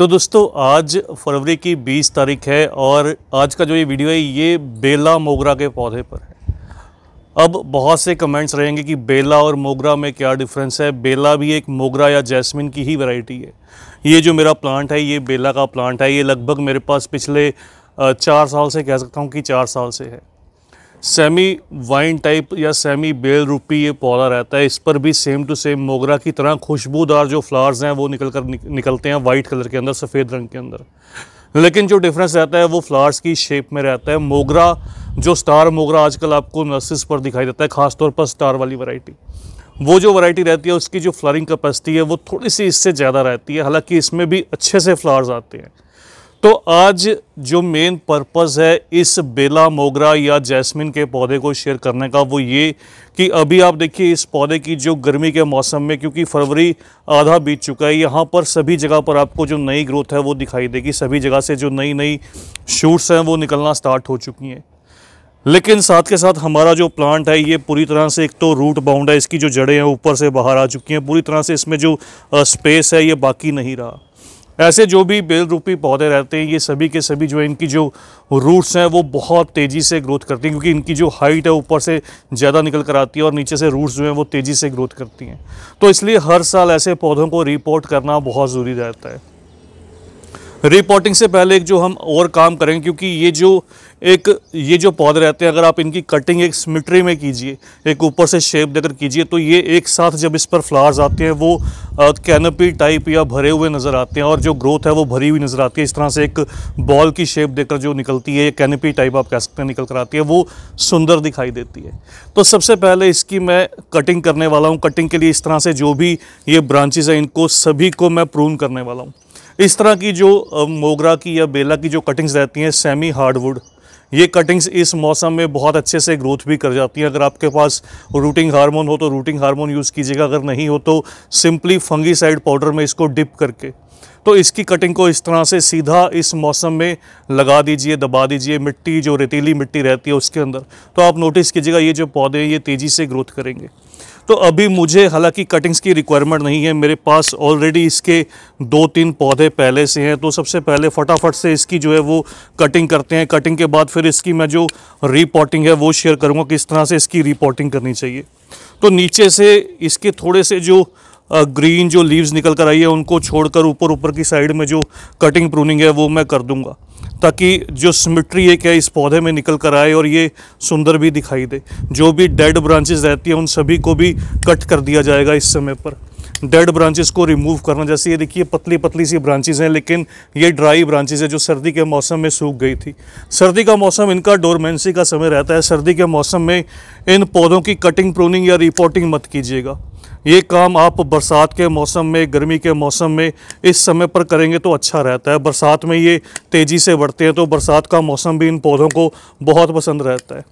तो दोस्तों आज फरवरी की 20 तारीख है और आज का जो ये वीडियो है ये बेला मोगरा के पौधे पर है अब बहुत से कमेंट्स रहेंगे कि बेला और मोगरा में क्या डिफरेंस है बेला भी एक मोगरा या जैस्मिन की ही वैरायटी है ये जो मेरा प्लांट है ये बेला का प्लांट है ये लगभग मेरे पास पिछले चार साल से कह सकता हूँ कि चार साल से है सेमी वाइन टाइप या सेमी बेल रूपी ये पौधा रहता है इस पर भी सेम टू सेम मोगरा की तरह खुशबूदार जो फ्लावर्स हैं वो निकल कर निकलते हैं वाइट कलर के अंदर सफ़ेद रंग के अंदर लेकिन जो डिफरेंस रहता है वो फ्लावर्स की शेप में रहता है मोगरा जो स्टार मोगरा आजकल आपको नर्सिस पर दिखाई देता है ख़ासतौर पर स्टार वाली वैरायटी वो जो वैरायटी रहती है उसकी जो फ्लारिंग कैपेसिटी है वो थोड़ी सी इससे ज़्यादा रहती है हालांकि इसमें भी अच्छे से फ्लावर्स आते हैं तो आज जो मेन पर्पस है इस बेला मोगरा या जैस्मिन के पौधे को शेयर करने का वो ये कि अभी आप देखिए इस पौधे की जो गर्मी के मौसम में क्योंकि फरवरी आधा बीत चुका है यहाँ पर सभी जगह पर आपको जो नई ग्रोथ है वो दिखाई देगी सभी जगह से जो नई नई शूट्स हैं वो निकलना स्टार्ट हो चुकी हैं लेकिन साथ के साथ हमारा जो प्लांट है ये पूरी तरह से एक तो रूट बाउंड है इसकी जो जड़ें हैं ऊपर से बाहर आ चुकी हैं पूरी तरह से इसमें जो स्पेस है ये बाकी नहीं रहा ऐसे जो भी बेल रूपी पौधे रहते हैं ये सभी के सभी जो है इनकी जो रूट्स हैं वो बहुत तेज़ी से ग्रोथ करती हैं क्योंकि इनकी जो हाइट है ऊपर से ज़्यादा निकल कर आती है और नीचे से रूट्स जो हैं वो तेज़ी से ग्रोथ करती हैं तो इसलिए हर साल ऐसे पौधों को रिपोर्ट करना बहुत ज़रूरी रहता है रिपोर्टिंग से पहले एक जो हम और काम करेंगे क्योंकि ये जो एक ये जो पौधे रहते हैं अगर आप इनकी कटिंग एक सिमिट्री में कीजिए एक ऊपर से शेप देकर कीजिए तो ये एक साथ जब इस पर फ्लावर्स आते हैं वो कैनपी टाइप या भरे हुए नज़र आते हैं और जो ग्रोथ है वो भरी हुई नज़र आती है इस तरह से एक बॉल की शेप देकर जो निकलती है कैनपी टाइप आप कह सकते हैं निकल कर आती है वो सुंदर दिखाई देती है तो सबसे पहले इसकी मैं कटिंग करने वाला हूँ कटिंग के लिए इस तरह से जो भी ये ब्रांचेज़ हैं इनको सभी को मैं प्रून करने वाला हूँ इस तरह की जो मोगरा की या बेला की जो कटिंग्स रहती हैं सेमी हार्डवुड ये कटिंग्स इस मौसम में बहुत अच्छे से ग्रोथ भी कर जाती हैं अगर आपके पास रूटिंग हार्मोन हो तो रूटिंग हार्मोन यूज़ कीजिएगा अगर नहीं हो तो सिंपली फंगीसाइड पाउडर में इसको डिप करके तो इसकी कटिंग को इस तरह से सीधा इस मौसम में लगा दीजिए दबा दीजिए मिट्टी जो रेतीली मिट्टी रहती है उसके अंदर तो आप नोटिस कीजिएगा ये जो पौधे हैं ये तेज़ी से ग्रोथ करेंगे तो अभी मुझे हालांकि कटिंग्स की रिक्वायरमेंट नहीं है मेरे पास ऑलरेडी इसके दो तीन पौधे पहले से हैं तो सबसे पहले फटाफट से इसकी जो है वो कटिंग करते हैं कटिंग के बाद फिर इसकी मैं जो रीपॉटिंग है वो शेयर करूँगा किस तरह से इसकी रीपॉटिंग करनी चाहिए तो नीचे से इसके थोड़े से जो ग्रीन जो लीव्स निकल कर आई है उनको छोड़कर ऊपर ऊपर की साइड में जो कटिंग प्रूनिंग है वो मैं कर दूंगा ताकि जो सिमिट्री एक है इस पौधे में निकल कर आए और ये सुंदर भी दिखाई दे जो भी डेड ब्रांचेस रहती हैं उन सभी को भी कट कर दिया जाएगा इस समय पर डेड ब्रांचेस को रिमूव करना जैसे ये देखिए पतली पतली सी ब्रांचेज हैं लेकिन ये ड्राई ब्रांचेज है जो सर्दी के मौसम में सूख गई थी सर्दी का मौसम इनका डोरमेंसी का समय रहता है सर्दी के मौसम में इन पौधों की कटिंग प्रोनिंग या रिपोर्टिंग मत कीजिएगा ये काम आप बरसात के मौसम में गर्मी के मौसम में इस समय पर करेंगे तो अच्छा रहता है बरसात में ये तेज़ी से बढ़ते हैं तो बरसात का मौसम भी इन पौधों को बहुत पसंद रहता है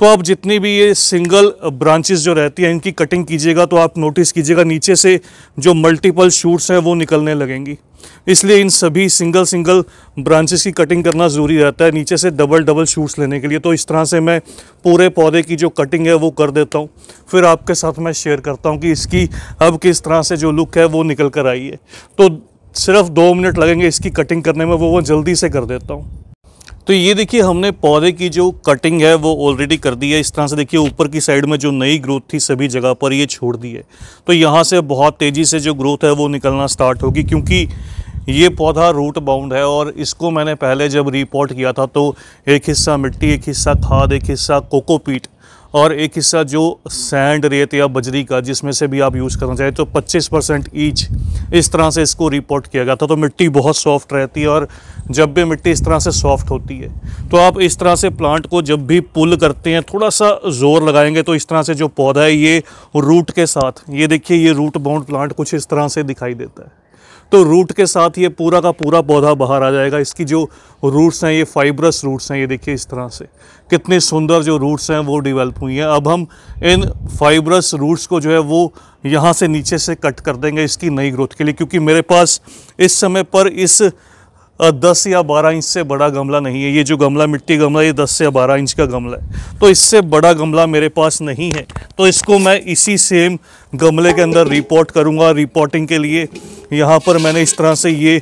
तो आप जितनी भी ये सिंगल ब्रांचेस जो रहती हैं इनकी कटिंग कीजिएगा तो आप नोटिस कीजिएगा नीचे से जो मल्टीपल शूट्स हैं वो निकलने लगेंगी इसलिए इन सभी सिंगल सिंगल ब्रांचेस की कटिंग करना ज़रूरी रहता है नीचे से डबल डबल शूट्स लेने के लिए तो इस तरह से मैं पूरे पौधे की जो कटिंग है वो कर देता हूँ फिर आपके साथ मैं शेयर करता हूँ कि इसकी अब किस तरह से जो लुक है वो निकल कर आई है तो सिर्फ दो मिनट लगेंगे इसकी कटिंग करने में वो मैं जल्दी से कर देता हूँ तो ये देखिए हमने पौधे की जो कटिंग है वो ऑलरेडी कर दी है इस तरह से देखिए ऊपर की साइड में जो नई ग्रोथ थी सभी जगह पर ये छोड़ दी है तो यहाँ से बहुत तेज़ी से जो ग्रोथ है वो निकलना स्टार्ट होगी क्योंकि ये पौधा रूट बाउंड है और इसको मैंने पहले जब रिपोर्ट किया था तो एक हिस्सा मिट्टी एक हिस्सा खाद एक हिस्सा कोकोपीट और एक हिस्सा जो सैंड रेत या बजरी का जिसमें से भी आप यूज़ करना चाहें तो 25 परसेंट ईच इस तरह से इसको रिपोर्ट किया गया था तो मिट्टी बहुत सॉफ्ट रहती है और जब भी मिट्टी इस तरह से सॉफ्ट होती है तो आप इस तरह से प्लांट को जब भी पुल करते हैं थोड़ा सा ज़ोर लगाएंगे तो इस तरह से जो पौधा है ये रूट के साथ ये देखिए ये रूट बाउंड प्लांट कुछ इस तरह से दिखाई देता है तो रूट के साथ ये पूरा का पूरा पौधा बाहर आ जाएगा इसकी जो रूट्स हैं ये फाइब्रस रूट्स हैं ये देखिए इस तरह से कितने सुंदर जो रूट्स हैं वो डिवेल्प हुई हैं अब हम इन फाइब्रस रूट्स को जो है वो यहाँ से नीचे से कट कर देंगे इसकी नई ग्रोथ के लिए क्योंकि मेरे पास इस समय पर इस दस या बारह इंच से बड़ा गमला नहीं है ये जो गमला मिट्टी गमला ये दस या बारह इंच का गमला है तो इससे बड़ा गमला मेरे पास नहीं है तो इसको मैं इसी सेम गमले के अंदर रिपोर्ट करूँगा रिपोर्टिंग के लिए यहाँ पर मैंने इस तरह से ये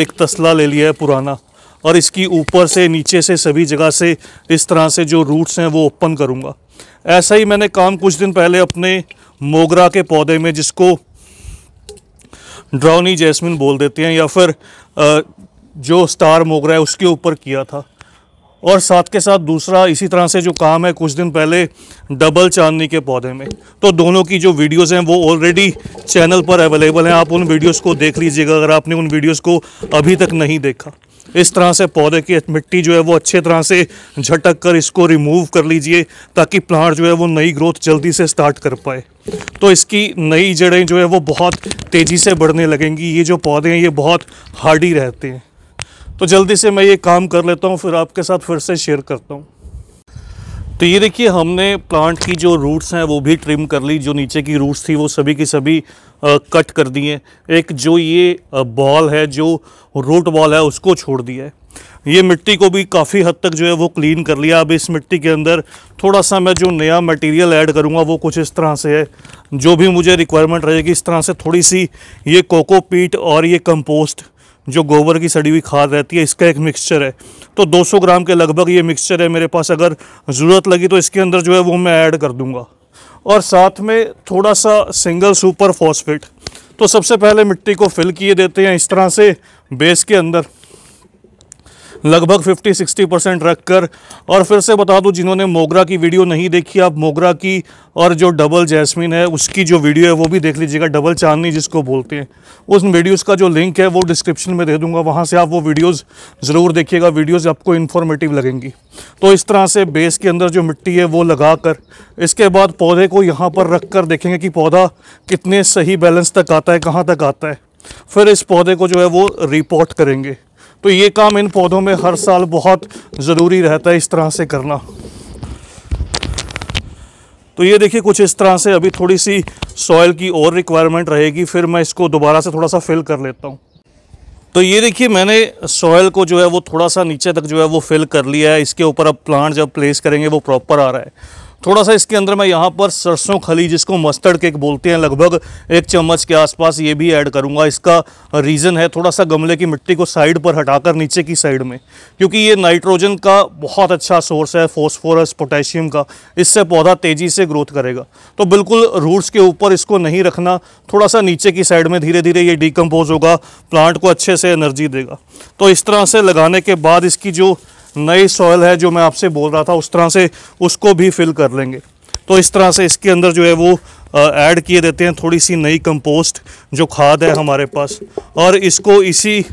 एक तसला ले लिया है पुराना और इसकी ऊपर से नीचे से सभी जगह से इस तरह से जो रूट्स हैं वो ओपन करूँगा ऐसा ही मैंने काम कुछ दिन पहले अपने मोगरा के पौधे में जिसको ड्राउनी जैस्मिन बोल देते हैं या फिर जो स्टार मोगरा है उसके ऊपर किया था और साथ के साथ दूसरा इसी तरह से जो काम है कुछ दिन पहले डबल चांदनी के पौधे में तो दोनों की जो वीडियोस हैं वो ऑलरेडी चैनल पर अवेलेबल हैं आप उन वीडियोस को देख लीजिएगा अगर आपने उन वीडियोस को अभी तक नहीं देखा इस तरह से पौधे की मिट्टी जो है वो अच्छे तरह से झटक कर इसको रिमूव कर लीजिए ताकि प्लांट जो है वो नई ग्रोथ जल्दी से स्टार्ट कर पाए तो इसकी नई जड़ें जो है वो बहुत तेज़ी से बढ़ने लगेंगी ये जो पौधे हैं ये बहुत हार्डी रहते हैं तो जल्दी से मैं ये काम कर लेता हूँ फिर आपके साथ फिर से शेयर करता हूँ तो ये देखिए हमने प्लांट की जो रूट्स हैं वो भी ट्रिम कर ली जो नीचे की रूट्स थी वो सभी की सभी आ, कट कर दिए एक जो ये बॉल है जो रूट बॉल है उसको छोड़ दिया है ये मिट्टी को भी काफ़ी हद तक जो है वो क्लीन कर लिया अब इस मिट्टी के अंदर थोड़ा सा मैं जो नया मटेरियल ऐड करूँगा वो कुछ इस तरह से है जो भी मुझे रिक्वायरमेंट रहेगी इस तरह से थोड़ी सी ये कोकोपीट और ये कंपोस्ट जो गोबर की सड़ी हुई खाद रहती है इसका एक मिक्सचर है तो 200 ग्राम के लगभग ये मिक्सचर है मेरे पास अगर ज़रूरत लगी तो इसके अंदर जो है वो मैं ऐड कर दूँगा और साथ में थोड़ा सा सिंगल सुपर फॉस्फेट तो सबसे पहले मिट्टी को फिल किए देते हैं इस तरह से बेस के अंदर लगभग 50-60 परसेंट रख कर और फिर से बता दूं जिन्होंने मोगरा की वीडियो नहीं देखी आप मोगरा की और जो डबल जैस्मिन है उसकी जो वीडियो है वो भी देख लीजिएगा डबल चांदनी जिसको बोलते हैं उस वीडियोज़ का जो लिंक है वो डिस्क्रिप्शन में दे दूँगा वहाँ से आप वो वीडियोज़ ज़रूर देखिएगा वीडियोज़ आपको इन्फॉर्मेटिव लगेंगी तो इस तरह से बेस के अंदर जो मिट्टी है वो लगा कर इसके बाद पौधे को यहाँ पर रख कर देखेंगे कि पौधा कितने सही बैलेंस तक आता है कहाँ तक आता है फिर इस पौधे को जो है वो रिपोर्ट करेंगे तो ये काम इन पौधों में हर साल बहुत ज़रूरी रहता है इस तरह से करना तो ये देखिए कुछ इस तरह से अभी थोड़ी सी सॉयल की और रिक्वायरमेंट रहेगी फिर मैं इसको दोबारा से थोड़ा सा फिल कर लेता हूँ तो ये देखिए मैंने सॉयल को जो है वो थोड़ा सा नीचे तक जो है वो फिल कर लिया है इसके ऊपर अब प्लांट जब प्लेस करेंगे वो प्रॉपर आ रहा है थोड़ा सा इसके अंदर मैं यहाँ पर सरसों खली जिसको मस्टर्ड केक बोलते हैं लगभग एक चम्मच के आसपास ये भी ऐड करूँगा इसका रीज़न है थोड़ा सा गमले की मिट्टी को साइड पर हटाकर नीचे की साइड में क्योंकि ये नाइट्रोजन का बहुत अच्छा सोर्स है फॉस्फोरस पोटेशियम का इससे पौधा तेज़ी से ग्रोथ करेगा तो बिल्कुल रूट्स के ऊपर इसको नहीं रखना थोड़ा सा नीचे की साइड में धीरे धीरे ये डिकम्पोज होगा प्लांट को अच्छे से एनर्जी देगा तो इस तरह से लगाने के बाद इसकी जो नई सॉयल है जो मैं आपसे बोल रहा था उस तरह से उसको भी फिल कर लेंगे तो इस तरह से इसके अंदर जो है वो ऐड किए देते हैं थोड़ी सी नई कंपोस्ट जो खाद है हमारे पास और इसको इसी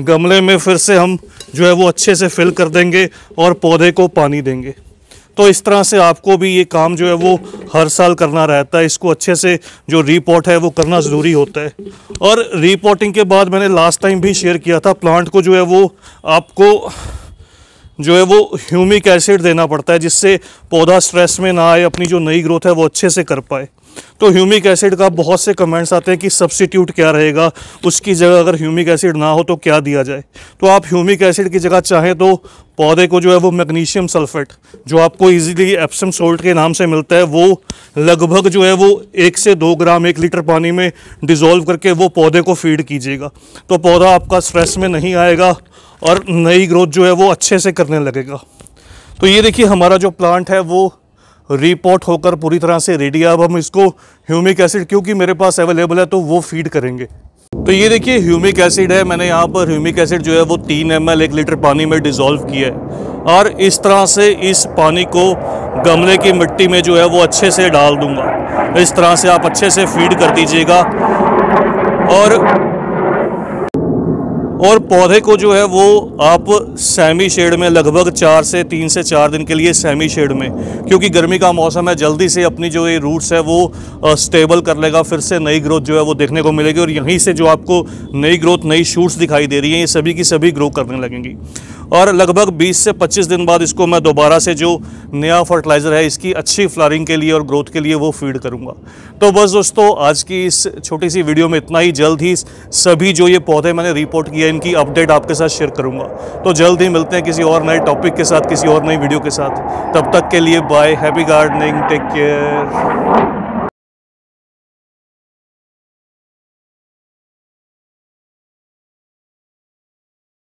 गमले में फिर से हम जो है वो अच्छे से फिल कर देंगे और पौधे को पानी देंगे तो इस तरह से आपको भी ये काम जो है वो हर साल करना रहता है इसको अच्छे से जो रिपोर्ट है वो करना ज़रूरी होता है और रीपोटिंग के बाद मैंने लास्ट टाइम भी शेयर किया था प्लांट को जो है वो आपको जो है वो ह्यूमिक एसिड देना पड़ता है जिससे पौधा स्ट्रेस में ना आए अपनी जो नई ग्रोथ है वो अच्छे से कर पाए तो ह्यूमिक एसिड का बहुत से कमेंट्स आते हैं कि सब्सिट्यूट क्या रहेगा उसकी जगह अगर ह्यूमिक एसिड ना हो तो क्या दिया जाए तो आप ह्यूमिक एसिड की जगह चाहें तो पौधे को जो है वो मैग्नीशियम सल्फेट जो आपको इजीली एप्सम सोल्ट के नाम से मिलता है वो लगभग जो है वो एक से दो ग्राम एक लीटर पानी में डिज़ोल्व करके वो पौधे को फीड कीजिएगा तो पौधा आपका स्ट्रेस में नहीं आएगा और नई ग्रोथ जो है वो अच्छे से करने लगेगा तो ये देखिए हमारा जो प्लांट है वो रिपोर्ट होकर पूरी तरह से रेडी है अब हम इसको ह्यूमिक एसिड क्योंकि मेरे पास अवेलेबल है तो वो फीड करेंगे तो ये देखिए ह्यूमिक एसिड है मैंने यहाँ पर ह्यूमिक एसिड जो है वो तीन एम एक लीटर पानी में डिज़ोल्व किया है और इस तरह से इस पानी को गमले की मिट्टी में जो है वो अच्छे से डाल दूंगा इस तरह से आप अच्छे से फीड कर दीजिएगा और और पौधे को जो है वो आप सेमी शेड में लगभग चार से तीन से चार दिन के लिए सेमी शेड में क्योंकि गर्मी का मौसम है जल्दी से अपनी जो ये रूट्स है वो स्टेबल कर लेगा फिर से नई ग्रोथ जो है वो देखने को मिलेगी और यहीं से जो आपको नई ग्रोथ नई शूट्स दिखाई दे रही हैं ये सभी की सभी ग्रो करने लगेंगी और लगभग 20 से 25 दिन बाद इसको मैं दोबारा से जो नया फर्टिलाइज़र है इसकी अच्छी फ्लारिंग के लिए और ग्रोथ के लिए वो फीड करूँगा तो बस दोस्तों आज की इस छोटी सी वीडियो में इतना ही जल्द ही सभी जो ये पौधे मैंने रिपोर्ट किए इनकी अपडेट आपके साथ शेयर करूँगा तो जल्द ही मिलते हैं किसी और नए टॉपिक के साथ किसी और नई वीडियो के साथ तब तक के लिए bye happy gardening take care